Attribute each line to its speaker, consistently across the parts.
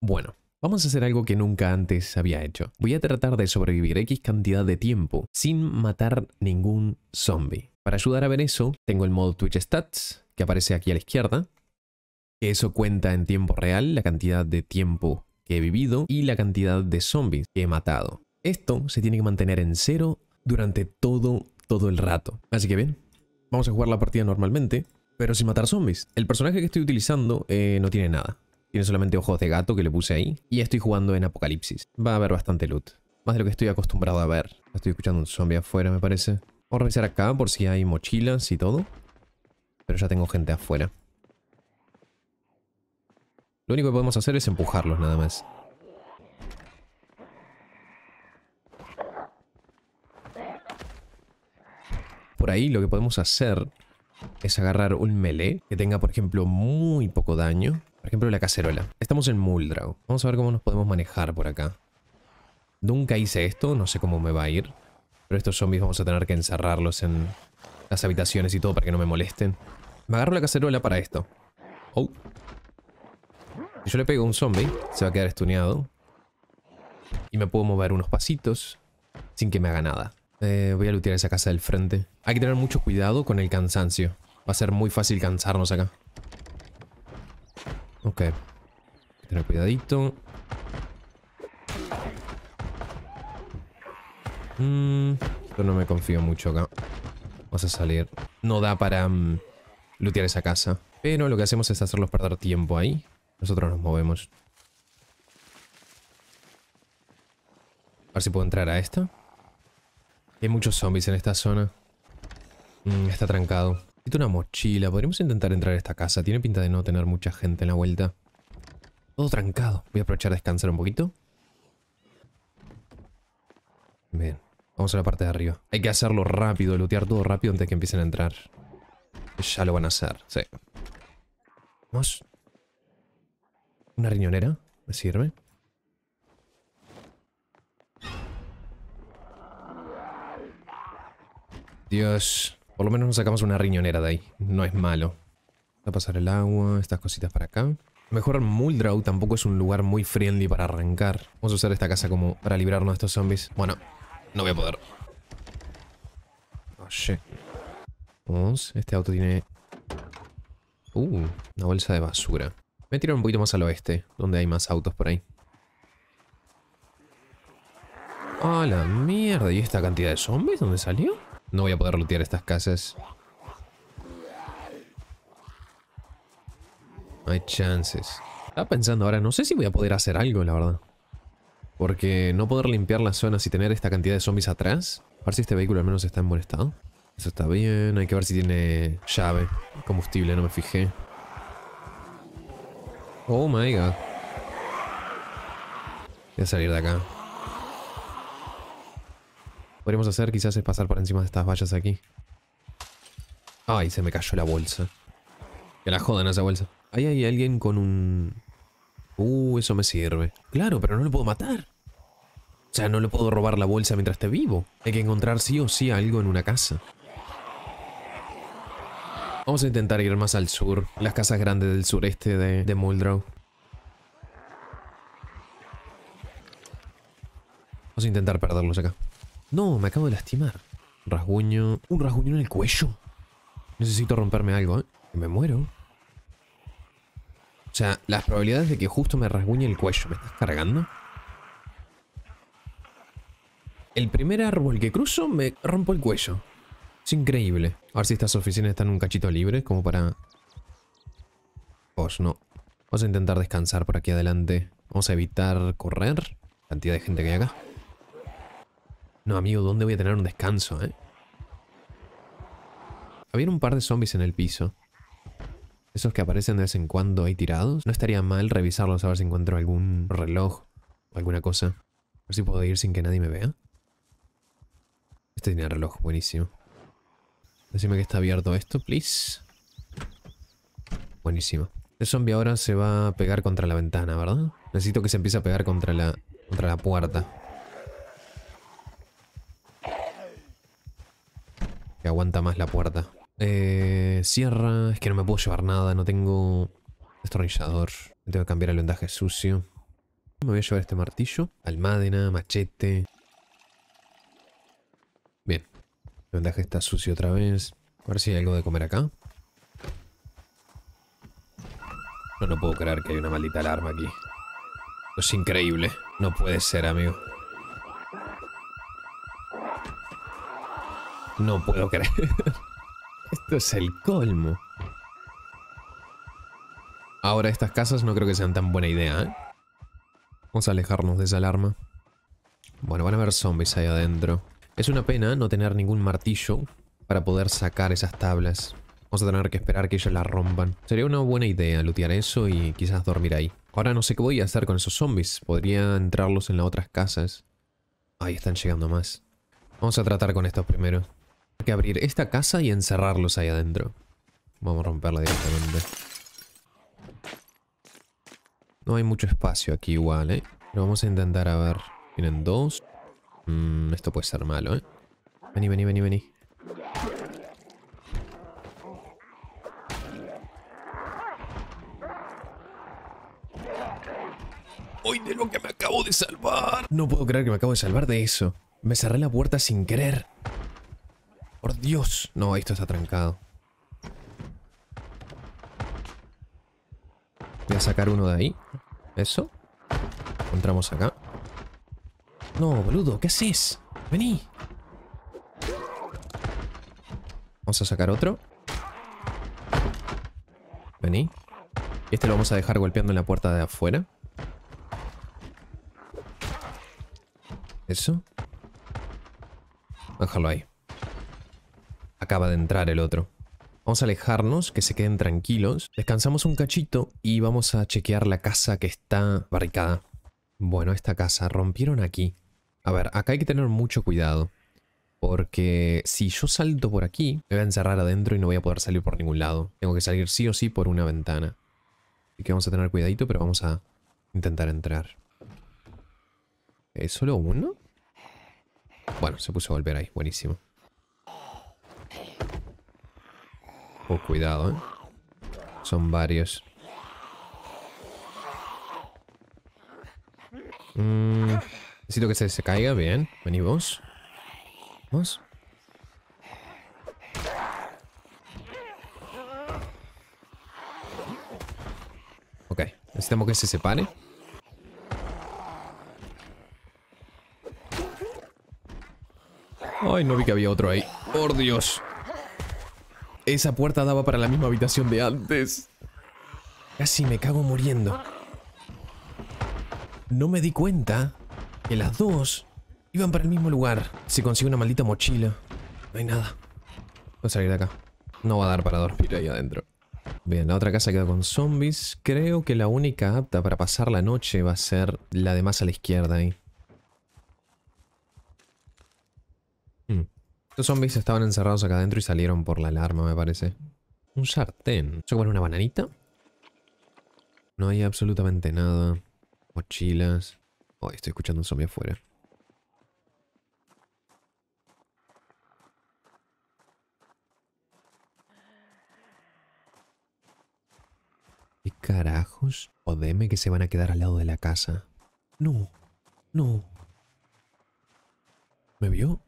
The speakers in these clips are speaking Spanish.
Speaker 1: Bueno, Vamos a hacer algo que nunca antes había hecho. Voy a tratar de sobrevivir X cantidad de tiempo sin matar ningún zombie. Para ayudar a ver eso, tengo el modo Twitch Stats, que aparece aquí a la izquierda. Eso cuenta en tiempo real la cantidad de tiempo que he vivido y la cantidad de zombies que he matado. Esto se tiene que mantener en cero durante todo, todo el rato. Así que bien, vamos a jugar la partida normalmente, pero sin matar zombies. El personaje que estoy utilizando eh, no tiene nada. Tiene solamente ojos de gato que le puse ahí. Y estoy jugando en Apocalipsis. Va a haber bastante loot. Más de lo que estoy acostumbrado a ver. Estoy escuchando un zombie afuera, me parece. Vamos a revisar acá por si hay mochilas y todo. Pero ya tengo gente afuera. Lo único que podemos hacer es empujarlos nada más. Por ahí lo que podemos hacer es agarrar un melee que tenga, por ejemplo, muy poco daño por ejemplo, la cacerola. Estamos en muldra Vamos a ver cómo nos podemos manejar por acá. Nunca hice esto, no sé cómo me va a ir. Pero estos zombies vamos a tener que encerrarlos en las habitaciones y todo para que no me molesten. Me agarro la cacerola para esto. Oh. Si yo le pego a un zombie, se va a quedar estuneado. Y me puedo mover unos pasitos sin que me haga nada. Eh, voy a lutear esa casa del frente. Hay que tener mucho cuidado con el cansancio. Va a ser muy fácil cansarnos acá. Ok. Tener cuidadito. yo mm, no me confío mucho acá. Vamos a salir. No da para mm, Lutear esa casa. Pero lo que hacemos es hacerlos perder tiempo ahí. Nosotros nos movemos. A ver si puedo entrar a esta. Hay muchos zombies en esta zona. Mm, está trancado. Necesito una mochila. Podríamos intentar entrar a esta casa. Tiene pinta de no tener mucha gente en la vuelta. Todo trancado. Voy a aprovechar a descansar un poquito. Bien. Vamos a la parte de arriba. Hay que hacerlo rápido, lootear todo rápido antes de que empiecen a entrar. Ya lo van a hacer, sí. Vamos. Una riñonera. ¿Me sirve? Dios. Por lo menos nos sacamos una riñonera de ahí. No es malo. A pasar el agua, estas cositas para acá. Mejor Muldraw tampoco es un lugar muy friendly para arrancar. Vamos a usar esta casa como para librarnos de estos zombies. Bueno, no voy a poder. Oye. Oh, Vamos, este auto tiene... Uh, una bolsa de basura. Me tiro un poquito más al oeste, donde hay más autos por ahí. ¡A ah, la mierda! ¿Y esta cantidad de zombies? ¿Dónde salió? No voy a poder lootear estas casas. hay chances. Estaba pensando ahora, no sé si voy a poder hacer algo, la verdad. Porque no poder limpiar las zonas y tener esta cantidad de zombies atrás. A ver si este vehículo al menos está en buen estado. Eso está bien. Hay que ver si tiene llave. Combustible, no me fijé. Oh my god. Voy a salir de acá podríamos hacer quizás es pasar por encima de estas vallas aquí. Ay, se me cayó la bolsa. Que la jodan a esa bolsa. Ahí hay alguien con un... Uh, eso me sirve. Claro, pero no lo puedo matar. O sea, no le puedo robar la bolsa mientras esté vivo. Hay que encontrar sí o sí algo en una casa. Vamos a intentar ir más al sur. Las casas grandes del sureste de, de Muldrow. Vamos a intentar perderlos acá. No, me acabo de lastimar. Rasguño. Un rasguño en el cuello. Necesito romperme algo, ¿eh? Me muero. O sea, las probabilidades de que justo me rasguñe el cuello. ¿Me estás cargando? El primer árbol que cruzo me rompo el cuello. Es increíble. A ver si estas oficinas están un cachito libre, como para... Pues no. Vamos a intentar descansar por aquí adelante. Vamos a evitar correr. Cantidad de gente que hay acá. No, amigo, ¿dónde voy a tener un descanso, eh? Había un par de zombies en el piso. Esos que aparecen de vez en cuando ahí tirados. No estaría mal revisarlos a ver si encuentro algún reloj o alguna cosa. A ver si puedo ir sin que nadie me vea. Este tiene reloj, buenísimo. Decime que está abierto esto, please. Buenísimo. El zombie ahora se va a pegar contra la ventana, ¿verdad? Necesito que se empiece a pegar contra la, contra la puerta. que aguanta más la puerta. Eh, cierra. es que no me puedo llevar nada, no tengo destornillador. tengo que cambiar el vendaje sucio. Me voy a llevar este martillo, almádena, machete. Bien, el vendaje está sucio otra vez. A ver si hay algo de comer acá. No, no puedo creer que hay una maldita alarma aquí. es increíble. No puede ser, amigo. No puedo creer. Esto es el colmo. Ahora estas casas no creo que sean tan buena idea, ¿eh? Vamos a alejarnos de esa alarma. Bueno, van a haber zombies ahí adentro. Es una pena no tener ningún martillo para poder sacar esas tablas. Vamos a tener que esperar que ellos las rompan. Sería una buena idea lootear eso y quizás dormir ahí. Ahora no sé qué voy a hacer con esos zombies. Podría entrarlos en las otras casas. Ahí están llegando más. Vamos a tratar con estos primero. Hay que abrir esta casa y encerrarlos ahí adentro. Vamos a romperla directamente. No hay mucho espacio aquí igual, ¿eh? Pero vamos a intentar a ver. Tienen dos. Mm, esto puede ser malo, ¿eh? Vení, vení, vení, vení. ¡Hoy de lo que me acabo de salvar! No puedo creer que me acabo de salvar de eso. Me cerré la puerta sin querer. Por Dios. No, esto está trancado. Voy a sacar uno de ahí. Eso. Entramos acá. No, boludo, ¿qué haces? Vení. Vamos a sacar otro. Vení. Y este lo vamos a dejar golpeando en la puerta de afuera. Eso. Déjalo ahí. Acaba de entrar el otro. Vamos a alejarnos, que se queden tranquilos. Descansamos un cachito y vamos a chequear la casa que está barricada. Bueno, esta casa. Rompieron aquí. A ver, acá hay que tener mucho cuidado. Porque si yo salto por aquí, me voy a encerrar adentro y no voy a poder salir por ningún lado. Tengo que salir sí o sí por una ventana. Así que vamos a tener cuidadito, pero vamos a intentar entrar. ¿Es solo uno? Bueno, se puso a volver ahí. Buenísimo. Oh, cuidado, ¿eh? Son varios. Mm, necesito que se, se caiga. Bien. Venimos. Vamos. Ok. Necesitamos que se separe. Ay, no vi que había otro ahí. Por Dios. Esa puerta daba para la misma habitación de antes. Casi me cago muriendo. No me di cuenta que las dos iban para el mismo lugar. Si consigo una maldita mochila. No hay nada. Voy a salir de acá. No va a dar para dormir ahí adentro. Bien, la otra casa queda con zombies. Creo que la única apta para pasar la noche va a ser la de más a la izquierda ahí. Los zombies estaban encerrados acá adentro y salieron por la alarma, me parece. Un sartén. ¿Se comer una bananita? No hay absolutamente nada. Mochilas. Ay, estoy escuchando un zombie afuera. ¿Qué carajos? Jodeme que se van a quedar al lado de la casa. No, no. ¿Me vio?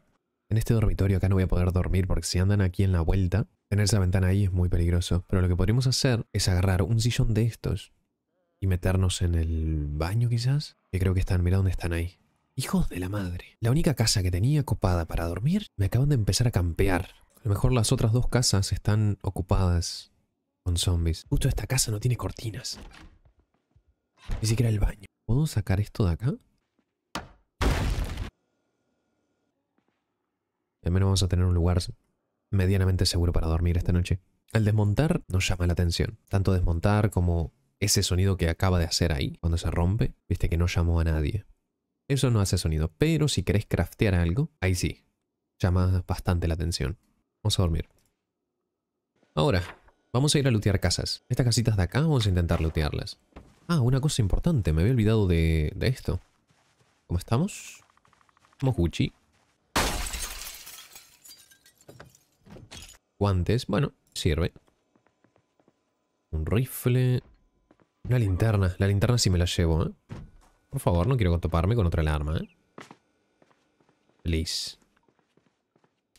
Speaker 1: En este dormitorio acá no voy a poder dormir porque si andan aquí en la vuelta, tener esa ventana ahí es muy peligroso. Pero lo que podríamos hacer es agarrar un sillón de estos y meternos en el baño quizás. Que creo que están, mira dónde están ahí. Hijos de la madre. La única casa que tenía ocupada para dormir, me acaban de empezar a campear. A lo mejor las otras dos casas están ocupadas con zombies. Justo esta casa no tiene cortinas. Ni siquiera el baño. ¿Puedo sacar esto de acá? Al menos vamos a tener un lugar medianamente seguro para dormir esta noche. Al desmontar nos llama la atención. Tanto desmontar como ese sonido que acaba de hacer ahí, cuando se rompe, viste que no llamó a nadie. Eso no hace sonido, pero si querés craftear algo, ahí sí, llama bastante la atención. Vamos a dormir. Ahora, vamos a ir a lootear casas. Estas casitas de acá vamos a intentar lootearlas. Ah, una cosa importante, me había olvidado de, esto. ¿Cómo estamos? Somos Gucci. Guantes, bueno, sirve. Un rifle. Una linterna. La linterna sí me la llevo, ¿eh? Por favor, no quiero toparme con otra alarma, ¿eh?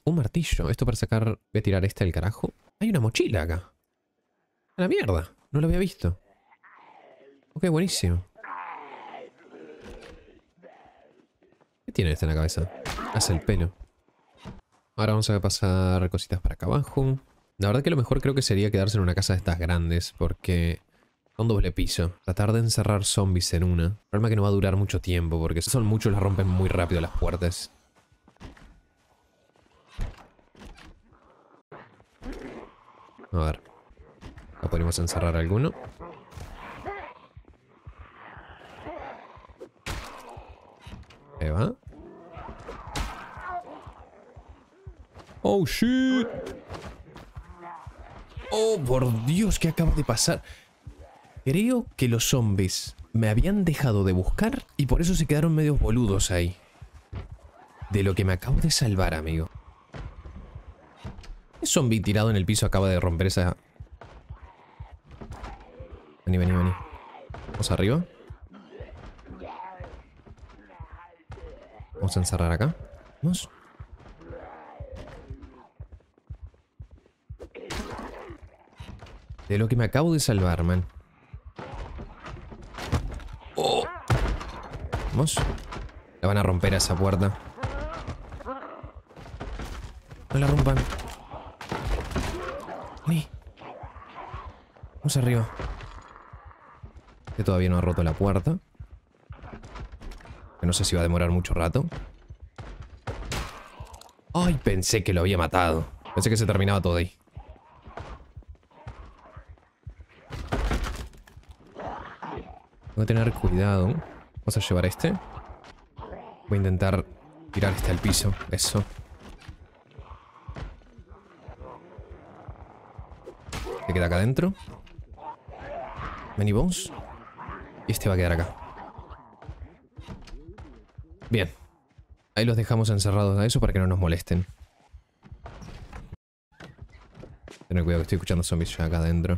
Speaker 1: Un martillo. Esto para sacar... Voy a tirar este el carajo. Hay una mochila acá. A la mierda. No lo había visto. Ok, buenísimo. ¿Qué tiene este en la cabeza? Hace el pelo. Ahora vamos a pasar cositas para acá abajo. La verdad que lo mejor creo que sería quedarse en una casa de estas grandes, porque son doble piso. Tratar de encerrar zombies en una. El problema es que no va a durar mucho tiempo, porque si son muchos las rompen muy rápido las puertas. A ver. Acá podemos encerrar alguno. Ahí va. Oh, shit. Oh, por Dios, ¿qué acaba de pasar? Creo que los zombies me habían dejado de buscar y por eso se quedaron medios boludos ahí. De lo que me acabo de salvar, amigo. El zombie tirado en el piso acaba de romper esa... Vení, vení, vení. Vamos arriba. Vamos a encerrar acá. Vamos. De lo que me acabo de salvar, man. Oh. Vamos. La van a romper a esa puerta. No la rompan. Uy. Vamos arriba. Que todavía no ha roto la puerta. Que no sé si va a demorar mucho rato. Ay, pensé que lo había matado. Pensé que se terminaba todo ahí. tener cuidado. Vamos a llevar este. Voy a intentar tirar este al piso. Eso. Se queda acá adentro. Many bones. Y este va a quedar acá. Bien. Ahí los dejamos encerrados a eso para que no nos molesten. Tener cuidado que estoy escuchando zombies acá adentro.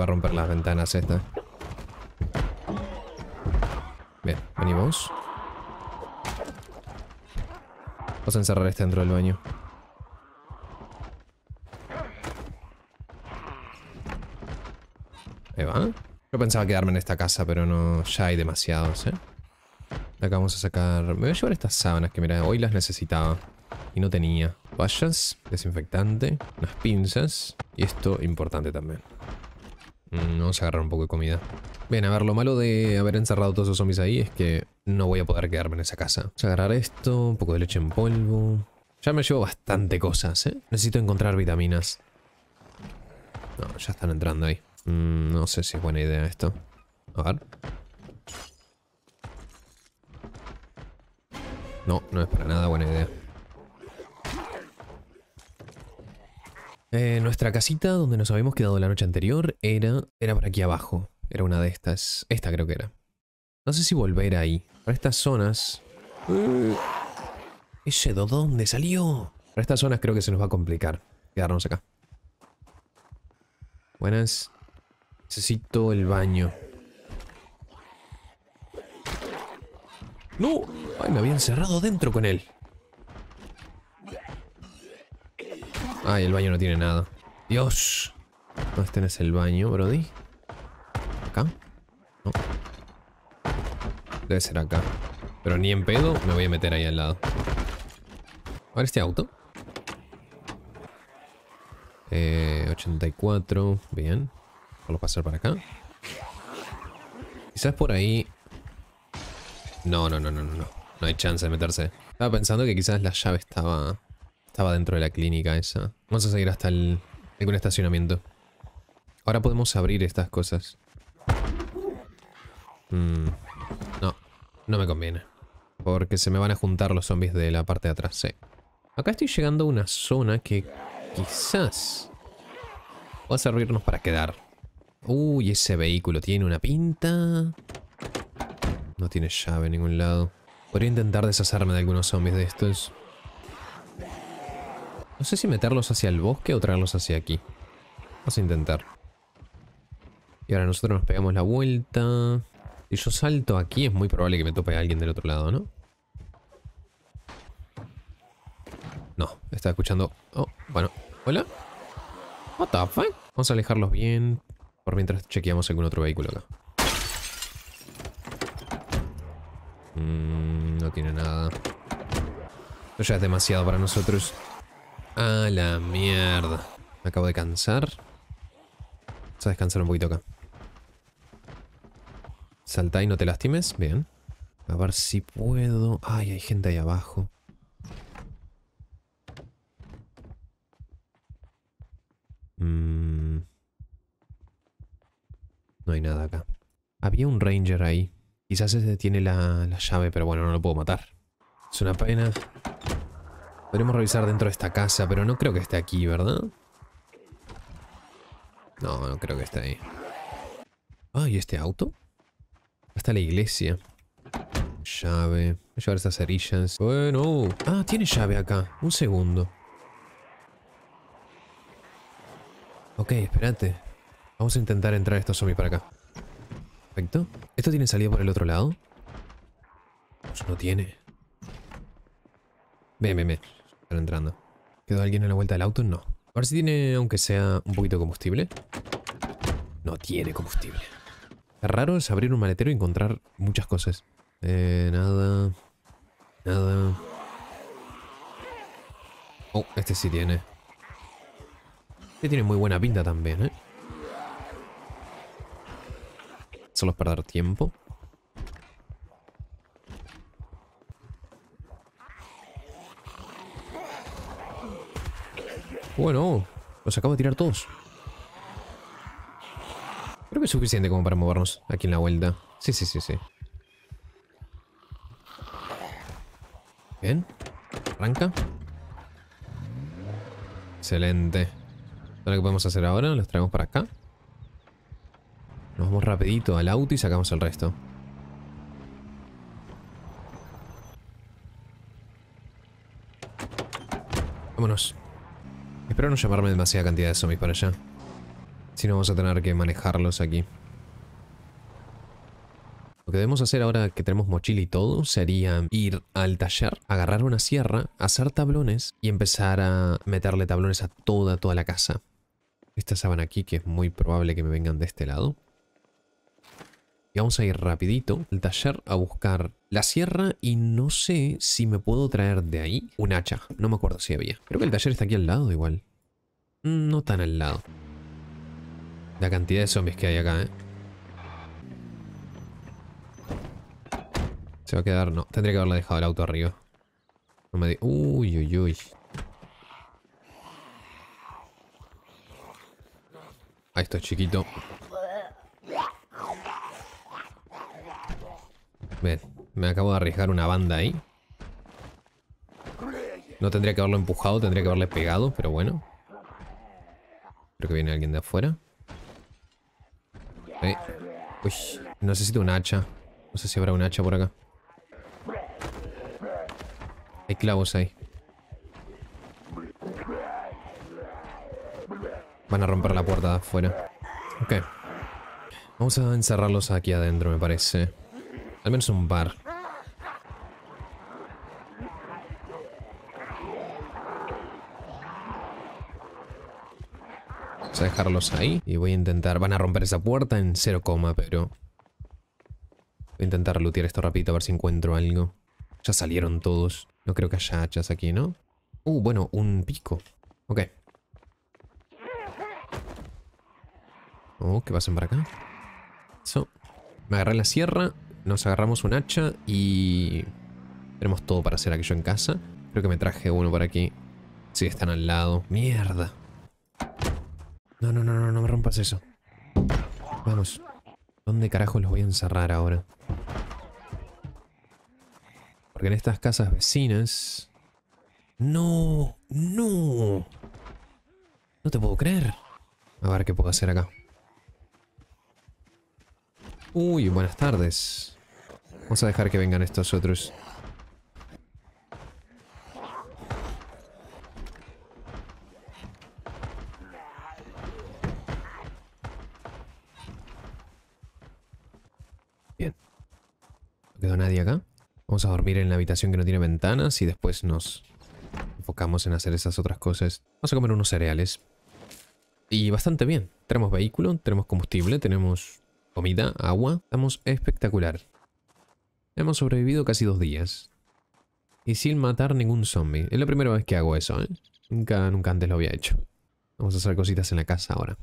Speaker 1: va a romper las ventanas esta. ¿eh? Bien, venimos. Vamos a encerrar este dentro del baño. Ahí va. Yo pensaba quedarme en esta casa, pero no, ya hay demasiados, ¿eh? acá vamos a sacar... Me voy a llevar estas sábanas que, mira, hoy las necesitaba. Y no tenía. Vallas, desinfectante, unas pinzas. Y esto importante también. Mm, vamos a agarrar un poco de comida. Bien, a ver, lo malo de haber encerrado todos esos zombies ahí es que no voy a poder quedarme en esa casa. Vamos a agarrar esto, un poco de leche en polvo. Ya me llevo bastante cosas, ¿eh? Necesito encontrar vitaminas. No, ya están entrando ahí. Mm, no sé si es buena idea esto. A ver. No, no es para nada buena idea. Eh, nuestra casita donde nos habíamos quedado la noche anterior era, era por aquí abajo. Era una de estas. Esta creo que era. No sé si volver ahí. Para estas zonas... Uh. ¿Ese de dónde salió? Para estas zonas creo que se nos va a complicar quedarnos acá. Buenas. Necesito el baño. ¡No! ¡Ay, me habían cerrado dentro con él! Ay, el baño no tiene nada. ¡Dios! ¿Dónde tenés el baño, Brody? ¿Acá? No. Debe ser acá. Pero ni en pedo me voy a meter ahí al lado. A ver este auto. Eh, 84. Bien. lo pasar para acá. Quizás por ahí... No, no, no, no, no. No hay chance de meterse. Estaba pensando que quizás la llave estaba estaba dentro de la clínica esa. Vamos a seguir hasta el, algún estacionamiento. Ahora podemos abrir estas cosas. Mm, no, no me conviene. Porque se me van a juntar los zombies de la parte de atrás, sí. Acá estoy llegando a una zona que quizás va a servirnos para quedar. Uy, ese vehículo tiene una pinta. No tiene llave en ningún lado. Podría intentar deshacerme de algunos zombies de estos. No sé si meterlos hacia el bosque o traerlos hacia aquí. Vamos a intentar. Y ahora nosotros nos pegamos la vuelta. Si yo salto aquí es muy probable que me tope a alguien del otro lado, ¿no? No, estaba escuchando... Oh, bueno. ¿Hola? What the Vamos a alejarlos bien por mientras chequeamos algún otro vehículo acá. Mm, no tiene nada. Esto ya es demasiado para nosotros. A la mierda. acabo de cansar. Vamos a descansar un poquito acá. Salta y no te lastimes. Bien. A ver si puedo... Ay, hay gente ahí abajo. Mm. No hay nada acá. Había un ranger ahí. Quizás ese tiene la llave, pero bueno, no lo puedo matar. Es una pena. Podemos revisar dentro de esta casa, pero no creo que esté aquí, ¿verdad? No, no creo que esté ahí. Ah, ¿y este auto? está la iglesia. Llave. Voy a llevar esas cerillas. Bueno. Uh. Ah, tiene llave acá. Un segundo. Ok, espérate. Vamos a intentar entrar estos zombies para acá. Perfecto. ¿Esto tiene salida por el otro lado? Pues no tiene. Ven, ven, ven entrando. ¿Quedó alguien en la vuelta del auto? No. A ver si tiene, aunque sea un poquito de combustible. No tiene combustible. Raro es abrir un maletero y encontrar muchas cosas. Eh, nada. Nada. Oh, este sí tiene. Este tiene muy buena pinta también, ¿eh? Solo es perder tiempo. Bueno, los acabo de tirar todos. Creo que es suficiente como para movernos aquí en la vuelta. Sí, sí, sí, sí. Bien. Arranca. Excelente. Ahora que podemos hacer ahora, los traemos para acá. Nos vamos rapidito al auto y sacamos el resto. Vámonos. Espero no llamarme demasiada cantidad de zombies para allá. Si no, vamos a tener que manejarlos aquí. Lo que debemos hacer ahora que tenemos mochila y todo sería ir al taller, agarrar una sierra, hacer tablones y empezar a meterle tablones a toda, toda la casa. Esta sábana aquí que es muy probable que me vengan de este lado. Y vamos a ir rapidito al taller a buscar la sierra y no sé si me puedo traer de ahí un hacha. No me acuerdo si había. Creo que el taller está aquí al lado igual. Mm, no tan al lado. La cantidad de zombies que hay acá, ¿eh? Se va a quedar... No, tendría que haberla dejado el auto arriba. No me di... Uy, uy, uy. Ahí está, chiquito. me acabo de arriesgar una banda ahí. No tendría que haberlo empujado, tendría que haberle pegado, pero bueno. Creo que viene alguien de afuera. Eh. Uy, necesito un hacha. No sé si habrá un hacha por acá. Hay clavos ahí. Van a romper la puerta de afuera. Ok. Vamos a encerrarlos aquí adentro, me parece. Al menos un bar. Vamos a dejarlos ahí. Y voy a intentar... Van a romper esa puerta en 0, pero... Voy a intentar lootear esto rapidito a ver si encuentro algo. Ya salieron todos. No creo que haya hachas aquí, ¿no? Uh, bueno, un pico. Ok. Oh, ¿qué pasan para acá? Eso. Me agarré la sierra nos agarramos un hacha y tenemos todo para hacer aquello en casa. Creo que me traje uno por aquí. Sí, están al lado. ¡Mierda! No, no, no, no, no me rompas eso. Vamos. ¿Dónde carajo los voy a encerrar ahora? Porque en estas casas vecinas... ¡No! ¡No! No te puedo creer. A ver qué puedo hacer acá. Uy, buenas tardes. Vamos a dejar que vengan estos otros. Bien. No quedó nadie acá. Vamos a dormir en la habitación que no tiene ventanas y después nos enfocamos en hacer esas otras cosas. Vamos a comer unos cereales. Y bastante bien. Tenemos vehículo, tenemos combustible, tenemos Comida, agua, estamos espectacular. Hemos sobrevivido casi dos días. Y sin matar ningún zombie. Es la primera vez que hago eso, ¿eh? Nunca, nunca antes lo había hecho. Vamos a hacer cositas en la casa ahora.